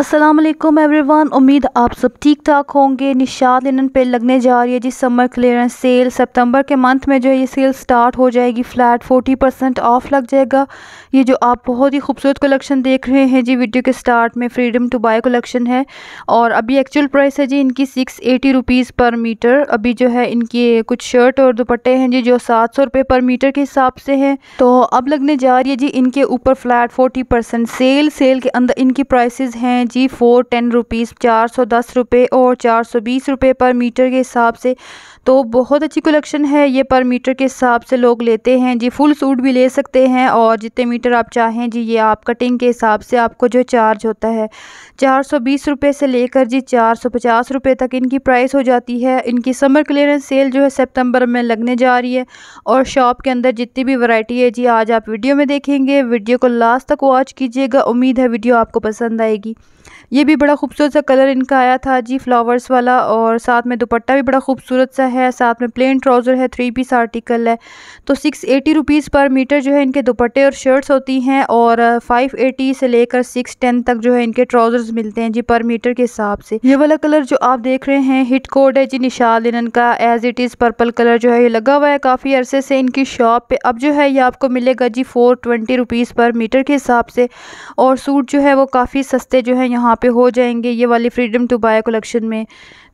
Aslam everyone उम्मीद आप सब ठीक ठाक होंगे निशाद लिनन पे लगने जा रही है जी समर क्लियरेंस सेल सितंबर के मंथ में जो है ये सेल स्टार्ट हो जाएगी फ्लैट 40 परसेंट ऑफ लग जाएगा ये जो आप बहुत ही खूबसूरत कलेक्शन देख रहे हैं जी वीडियो के स्टार्ट में फ्रीडम टू बाय कलेक्शन है और अभी एक्चुअल प्राइस है जी इनकी six eighty rupees per metre अभी जो है इनकी कुछ शर्ट और दुपट्टे हैं जी जो सात सौ रुपये पर मीटर के हिसाब से हैं तो अब लगने जा रही है जी इनके ऊपर flat forty percent sale sale के अंदर इनकी प्राइसेज हैं जी फ़ोर टेन रुपीज़ चार सौ दस रुपये और चार सौ बीस रुपये पर मीटर के हिसाब से तो बहुत अच्छी कलेक्शन है ये पर मीटर के हिसाब से लोग लेते हैं जी फुल सूट भी ले सकते हैं और जितने मीटर आप चाहें जी ये आप कटिंग के हिसाब से आपको जो चार्ज होता है चार सौ बीस रुपये से लेकर जी चार सौ पचास रुपये तक इनकी प्राइस हो जाती है इनकी समर क्लियरेंस सेल जो है सितंबर में लगने जा रही है और शॉप के अंदर जितनी भी वराइटी है जी आज आप वीडियो में देखेंगे वीडियो को लास्ट तक वॉच कीजिएगा उम्मीद है वीडियो आपको पसंद आएगी ये भी बड़ा खूबसूरत सा कलर इनका आया था जी फ्लावर्स वाला और साथ में दुपट्टा भी बड़ा खूबसूरत सा है साथ में प्लेन ट्राउज़र है थ्री पीस आर्टिकल है तो six eighty rupees per metre जो है इनके दुपट्टे और शर्ट्स होती हैं और फाइव एटी से लेकर सिक्स टेन तक जो है इनके ट्राउज़र्स मिलते हैं जी पर मीटर के हिसाब से ये वाला कलर जो आप देख रहे हैं हिट कोड है जी निशाल लिनन का as it is purple colour जो है ये लगा हुआ है काफ़ी अरसे से इनकी शॉप पे अब जो है ये आपको मिलेगा जी four twenty rupees per metre के हिसाब से और सूट जो है वो काफ़ी सस्ते जो है यहाँ वहाँ पे हो जाएंगे ये वाली फ्रीडम टू बाय कलेक्शन में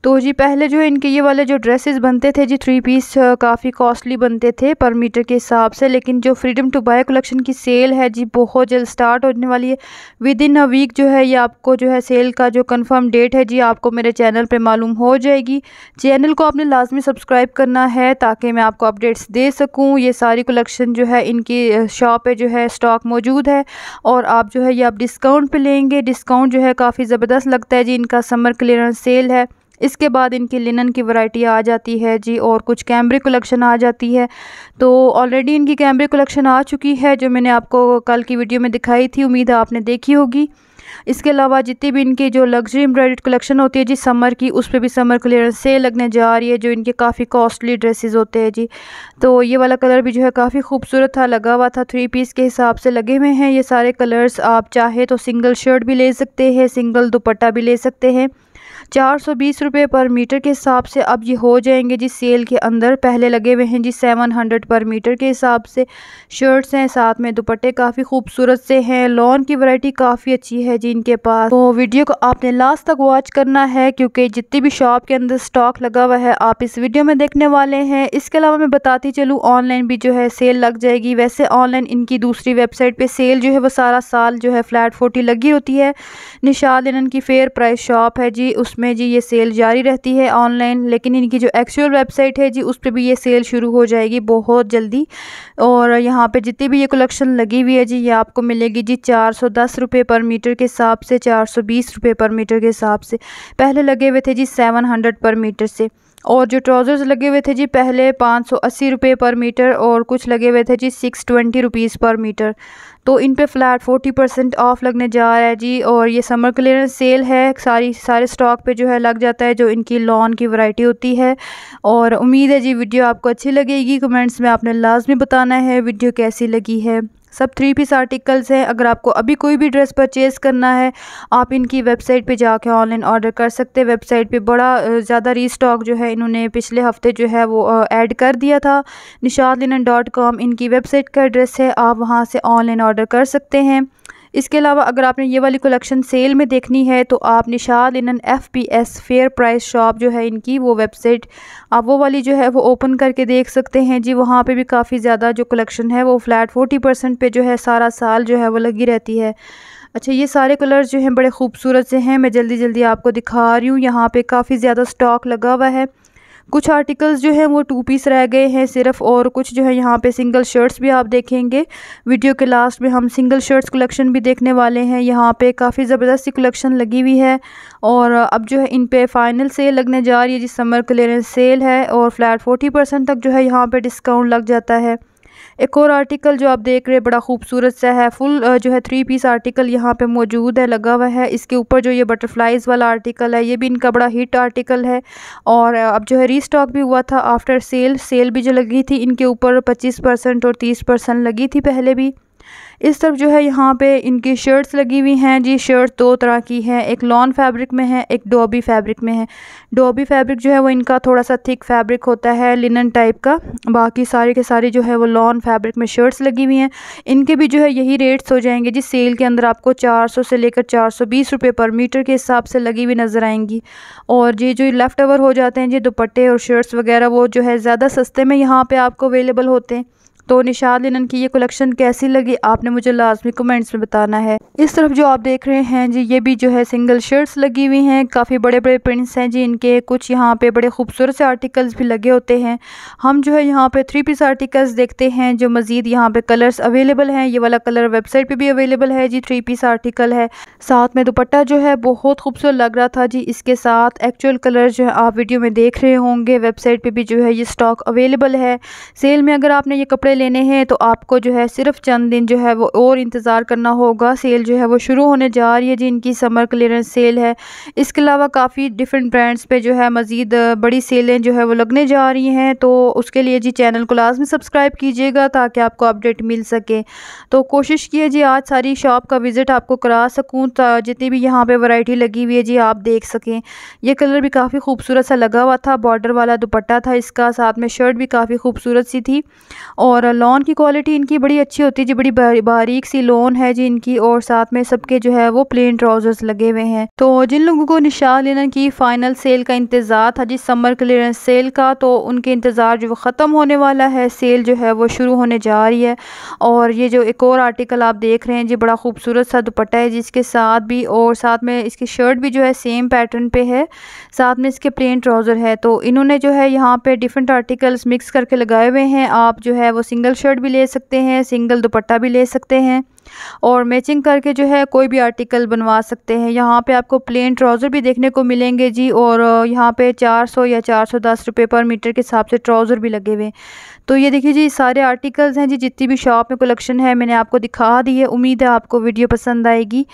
तो जी पहले जो है इनके ये वाले जो ड्रेसेस बनते थे जी थ्री पीस काफ़ी कॉस्टली बनते थे पर मीटर के हिसाब से लेकिन जो फ्रीडम टू बाय कलेक्शन की सेल है जी बहुत जल्द स्टार्ट होने वाली है विद इन अ वीक जो है ये आपको जो है सेल का जो कंफर्म डेट है जी आपको मेरे चैनल पर मालूम हो जाएगी चैनल को आपने लाजमी सब्सक्राइब करना है ताकि मैं आपको अपडेट्स दे सकूँ ये सारी कलेक्शन जो है इनकी शॉप पर जो है स्टॉक मौजूद है और आप जो है ये आप डिस्काउंट पर लेंगे डिस्काउंट जो है काफ़ी ज़बरदस्त लगता है जी इनका समर क्लियरेंस सेल है इसके बाद इनकी लिनन की वैरायटी आ जाती है जी और कुछ कैमरे कलेक्शन आ जाती है तो ऑलरेडी इनकी कैमरे कलेक्शन आ चुकी है जो मैंने आपको कल की वीडियो में दिखाई थी उम्मीद है आपने देखी होगी इसके अलावा जितनी भी इनकी जो लग्जरी एम्ब्रॉयड कलेक्शन होती है जी समर की उस पर भी समर क्लियरेंस सेल लगने जा रही है जो इनके काफ़ी कॉस्टली ड्रेसेस होते हैं जी तो ये वाला कलर भी जो है काफ़ी खूबसूरत था लगा हुआ था थ्री पीस के हिसाब से लगे हुए हैं ये सारे कलर्स आप चाहे तो सिंगल शर्ट भी ले सकते हैं सिंगल दुपट्टा भी ले सकते हैं चार सौ बीस रुपये पर मीटर के हिसाब से अब ये हो जाएंगे जी सेल के अंदर पहले लगे हुए हैं जी सेवन हंड्रेड पर मीटर के हिसाब से शर्ट्स हैं साथ में दुपट्टे काफ़ी खूबसूरत से हैं लॉन की वैरायटी काफ़ी अच्छी है जी इनके पास तो वीडियो को आपने लास्ट तक वॉच करना है क्योंकि जितनी भी शॉप के अंदर स्टॉक लगा हुआ है आप इस वीडियो में देखने वाले हैं इसके अलावा मैं बताती चलूँ ऑनलाइन भी जो है सेल लग जाएगी वैसे ऑनलाइन इनकी दूसरी वेबसाइट पर सेल जो है वो सारा साल जो है फ्लैट फोर्टी लगी होती है निशाद लिनन की फेयर प्राइस शॉप है जी उस उसमें जी ये सेल जारी रहती है ऑनलाइन लेकिन इनकी जो एक्चुअल वेबसाइट है जी उस पर भी ये सेल शुरू हो जाएगी बहुत जल्दी और यहाँ पे जितनी भी ये कलेक्शन लगी हुई है जी ये आपको मिलेगी जी चार सौ दस रुपये पर मीटर के हिसाब से चार सौ बीस रुपये पर मीटर के हिसाब से पहले लगे हुए थे जी सेवन हंड्रेड पर मीटर से और जो ट्राउज़र्स लगे हुए थे जी पहले पाँच सौ अस्सी रुपये पर मीटर और कुछ लगे हुए थे जी six twenty rupees per metre तो इन पे फ्लैट फोर्टी परसेंट ऑफ लगने जा रहा है जी और ये समर क्लियरेंस सेल है सारी सारे स्टॉक पे जो है लग जाता है जो इनकी लॉन की वैरायटी होती है और उम्मीद है जी वीडियो आपको अच्छी लगेगी कमेंट्स में आपने लाजमी बताना है वीडियो कैसी लगी है सब थ्री पीस आर्टिकल्स हैं अगर आपको अभी कोई भी ड्रेस परचेज़ करना है आप इनकी वेबसाइट पे जाके ऑनलाइन ऑर्डर कर सकते हैं वेबसाइट पे बड़ा ज़्यादा रीस्टॉक जो है इन्होंने पिछले हफ्ते जो है वो ऐड कर दिया था निशात लिनन डॉट कॉम इनकी वेबसाइट का एड्रेस है आप वहाँ से ऑनलाइन ऑर्डर कर सकते हैं इसके अलावा अगर आपने ये वाली कलेक्शन सेल में देखनी है तो आप Nishat N F P S fair price shop जो है इनकी वो वेबसाइट आप वो वाली जो है वो ओपन करके देख सकते हैं जी वहाँ पे भी काफ़ी ज़्यादा जो कलेक्शन है वो फ्लैट फोर्टी परसेंट पर जो है सारा साल जो है वो लगी रहती है अच्छा ये सारे कलर्स जो हैं बड़े खूबसूरत से हैं मैं जल्दी जल्दी आपको दिखा रही हूँ यहाँ पर काफ़ी ज़्यादा स्टॉक लगा हुआ है कुछ आर्टिकल्स जो हैं वो टू पीस रह गए हैं सिर्फ और कुछ जो है यहाँ पे सिंगल शर्ट्स भी आप देखेंगे वीडियो के लास्ट में हम सिंगल शर्ट्स कलेक्शन भी देखने वाले हैं यहाँ पे काफ़ी ज़बरदस्त सी कलेक्शन लगी हुई है और अब जो है इन पे फाइनल सेल लगने जा रही है जिस समर क्लियरेंस सेल है और फ्लैट फोर्टी परसेंट तक जो है यहाँ पर डिस्काउंट लग जाता है एक और आर्टिकल जो आप देख रहे हैं बड़ा खूबसूरत सा है फुल जो है थ्री पीस आर्टिकल यहाँ पे मौजूद है लगा हुआ है इसके ऊपर जो ये बटरफ्लाइज़ वाला आर्टिकल है ये भी इनका बड़ा हिट आर्टिकल है और अब जो है रीस्टॉक भी हुआ था आफ्टर सेल सेल भी जो लगी थी इनके ऊपर पच्चीस परसेंट और तीस परसेंट लगी थी पहले भी इस तरफ जो है यहाँ पे इनकी शर्ट्स लगी हुई हैं जी शर्ट दो तरह की है एक लॉन फैब्रिक में है एक डोबी फैब्रिक में है डोबी फैब्रिक जो है वो इनका थोड़ा सा थिक फैब्रिक होता है लिनन टाइप का बाकी सारे के सारे जो है वो लॉन फैब्रिक में शर्ट्स लगी हुई हैं इनके भी जो है यही रेट्स हो जाएंगे जी सेल के अंदर आपको चार सौ से लेकर चार सौ बीस रुपये पर मीटर के हिसाब से लगी हुई नज़र आएंगी और ये जो लेफ़्ट ओवर हो जाते हैं जी दुपट्टे और शर्ट्स वगैरह वो जो है ज़्यादा सस्ते में यहाँ पर आपको अवेलेबल होते हैं तो निशाद लिनन की ये कलेक्शन कैसी लगी आपने मुझे लाजमी कमेंट्स में बताना है इस तरफ जो आप देख रहे हैं जी ये भी जो है सिंगल शर्ट्स लगी हुई हैं काफ़ी बड़े बड़े प्रिंट्स हैं जी इनके कुछ यहाँ पे बड़े खूबसूरत से आर्टिकल्स भी लगे होते हैं हम जो है यहाँ पे थ्री पीस आर्टिकल्स देखते हैं जो मज़ीद यहाँ पे कलर्स अवेलेबल हैं ये वाला कलर वेबसाइट पे भी अवेलेबल है जी थ्री पीस आर्टिकल है साथ में दुपट्टा जो है बहुत खूबसूरत लग रहा था जी इसके साथ एक्चुअल कलर जो है आप वीडियो में देख रहे होंगे वेबसाइट पर भी जो है ये स्टॉक अवेलेबल है सेल में अगर आपने ये कपड़े लेने हैं तो आपको जो है सिर्फ चंद दिन जो है वो और इंतज़ार करना होगा सेल जो है वो शुरू होने जा रही है जिनकी समर क्लियरेंस सेल है इसके अलावा काफ़ी डिफरेंट ब्रांड्स पे जो है मज़ीद बड़ी सेलें जो है वो लगने जा रही हैं तो उसके लिए जी चैनल को लाजमी सब्सक्राइब कीजिएगा ताकि आपको अपडेट मिल सके तो कोशिश किए जी आज सारी शॉप का विज़िट आपको करा सकूँ जितनी भी यहाँ पर वराइटी लगी हुई है जी आप देख सकें यह कलर भी काफ़ी खूबसूरत सा लगा हुआ था बॉर्डर वाला दुपट्टा था इसका साथ में शर्ट भी काफ़ी खूबसूरत सी थी और लोन की क्वालिटी इनकी बड़ी अच्छी होती है जी बड़ी बारीक सी लोन है जी इनकी और साथ में सबके जो है वो प्लेन ट्राउजर्स लगे हुए हैं तो जिन लोगों को निशान लेना की फाइनल सेल का इंतजार था जी समर क्लियरेंस सेल का तो उनके इंतज़ार जो ख़त्म होने वाला है सेल जो है वो शुरू होने जा रही है और ये जो एक और आर्टिकल आप देख रहे हैं जी बड़ा खूबसूरत सा दुपट्टा है जिसके साथ भी और साथ में इसकी शर्ट भी जो है सेम पैटर्न पे है साथ में इसके प्लेन ट्राउज़र है तो इन्होंने जो है यहाँ पे डिफरेंट आर्टिकल्स मिक्स करके लगाए हुए हैं आप जो है वो सिंगल शर्ट भी ले सकते हैं सिंगल दुपट्टा भी ले सकते हैं और मैचिंग करके जो है कोई भी आर्टिकल बनवा सकते हैं यहाँ पे आपको प्लेन ट्राउज़र भी देखने को मिलेंगे जी और यहाँ पे 400 या 410 रुपए पर मीटर के हिसाब से ट्राउज़र भी लगे हुए हैं तो ये देखिए जी सारे आर्टिकल्स हैं जी जितनी भी शॉप में कलेक्शन है मैंने आपको दिखा दी है उम्मीद है आपको वीडियो पसंद आएगी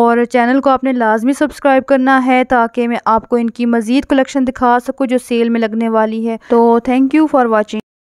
और चैनल को आपने लाजमी सब्सक्राइब करना है ताकि मैं आपको इनकी मज़ीद कलेक्शन दिखा सकूँ जो सेल में लगने वाली है तो थैंक यू फॉर वॉचिंग